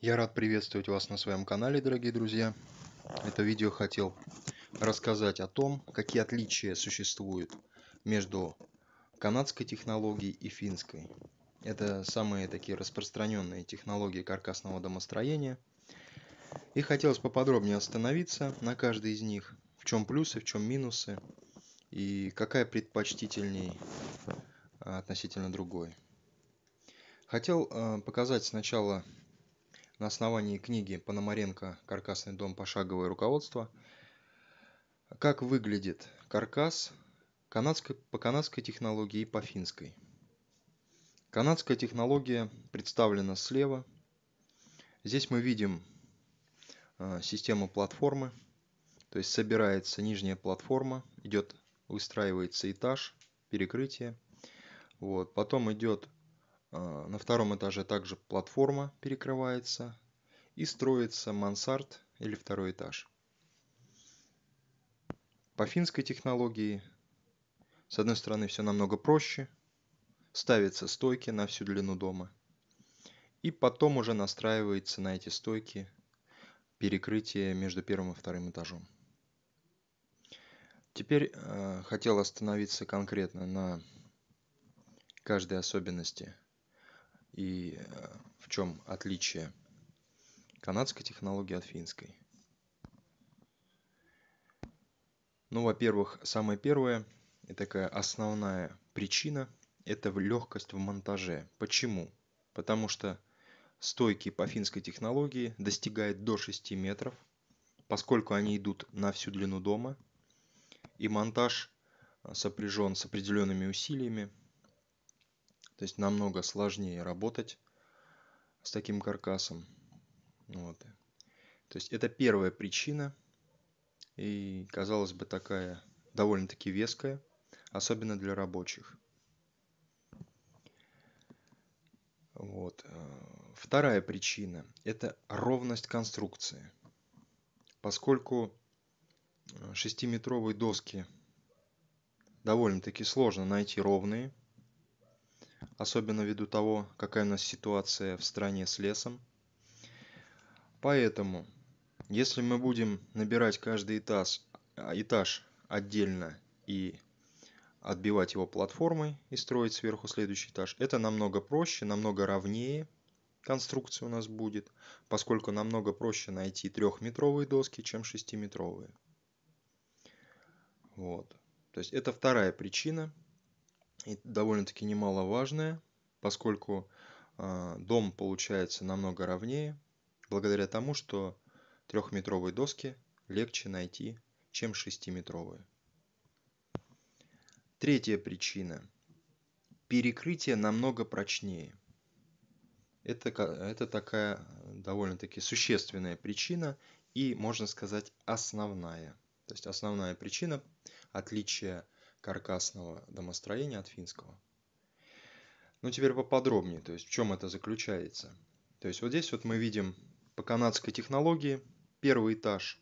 Я рад приветствовать вас на своем канале, дорогие друзья. Это видео хотел рассказать о том, какие отличия существуют между канадской технологией и финской. Это самые такие распространенные технологии каркасного домостроения. И хотелось поподробнее остановиться на каждой из них. В чем плюсы, в чем минусы и какая предпочтительней а, относительно другой. Хотел а, показать сначала на основании книги Пономаренко «Каркасный дом. Пошаговое руководство», как выглядит каркас канадской, по канадской технологии и по финской. Канадская технология представлена слева. Здесь мы видим э, систему платформы, то есть собирается нижняя платформа, идет, выстраивается этаж, перекрытие. Вот. Потом идет а, на втором этаже также платформа перекрывается и строится мансард или второй этаж. По финской технологии, с одной стороны, все намного проще, ставятся стойки на всю длину дома, и потом уже настраивается на эти стойки перекрытие между первым и вторым этажом. Теперь э, хотел остановиться конкретно на каждой особенности – и э, в чем отличие канадской технологии от финской? Ну, во-первых, самое первое и такая основная причина – это легкость в монтаже. Почему? Потому что стойки по финской технологии достигают до 6 метров, поскольку они идут на всю длину дома, и монтаж сопряжен с определенными усилиями, то есть намного сложнее работать с таким каркасом. Вот. То есть это первая причина. И, казалось бы, такая довольно-таки веская, особенно для рабочих. Вот. Вторая причина – это ровность конструкции. Поскольку шестиметровые доски довольно-таки сложно найти ровные – особенно ввиду того, какая у нас ситуация в стране с лесом. Поэтому, если мы будем набирать каждый этаж, этаж отдельно и отбивать его платформой и строить сверху следующий этаж, это намного проще, намного ровнее конструкция у нас будет, поскольку намного проще найти трехметровые доски, чем шестиметровые. Вот. То есть это вторая причина, и довольно-таки немаловажное, поскольку а, дом получается намного ровнее, благодаря тому, что трехметровые доски легче найти, чем шестиметровые. Третья причина. Перекрытие намного прочнее. Это, это такая довольно-таки существенная причина и, можно сказать, основная. То есть основная причина отличия каркасного домостроения от финского. Ну, теперь поподробнее, то есть в чем это заключается. То есть вот здесь вот мы видим по канадской технологии первый этаж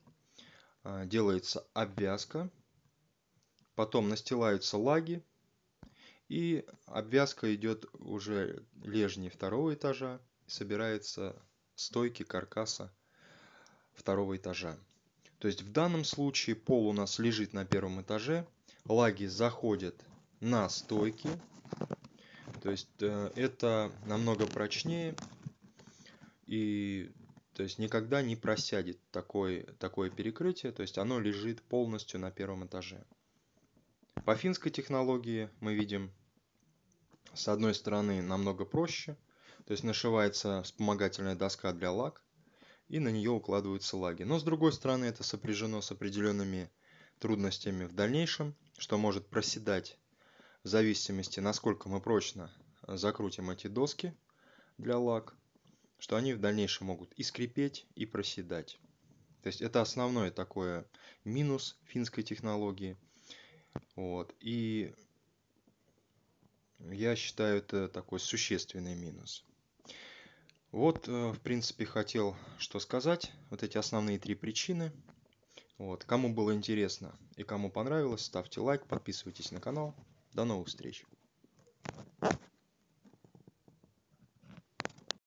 а, делается обвязка, потом настилаются лаги, и обвязка идет уже лежней второго этажа, собирается стойки каркаса второго этажа. То есть в данном случае пол у нас лежит на первом этаже, лаги заходят на стойки. То есть э, это намного прочнее и то есть никогда не просядет такое, такое перекрытие, то есть оно лежит полностью на первом этаже. По финской технологии мы видим, с одной стороны намного проще, то есть нашивается вспомогательная доска для лаг и на нее укладываются лаги. Но с другой стороны это сопряжено с определенными трудностями в дальнейшем, что может проседать в зависимости, насколько мы прочно закрутим эти доски для лак, что они в дальнейшем могут и скрипеть, и проседать. То есть это основной такой минус финской технологии. Вот. И я считаю это такой существенный минус. Вот, э, в принципе, хотел что сказать. Вот эти основные три причины – вот. Кому было интересно и кому понравилось, ставьте лайк, подписывайтесь на канал. До новых встреч!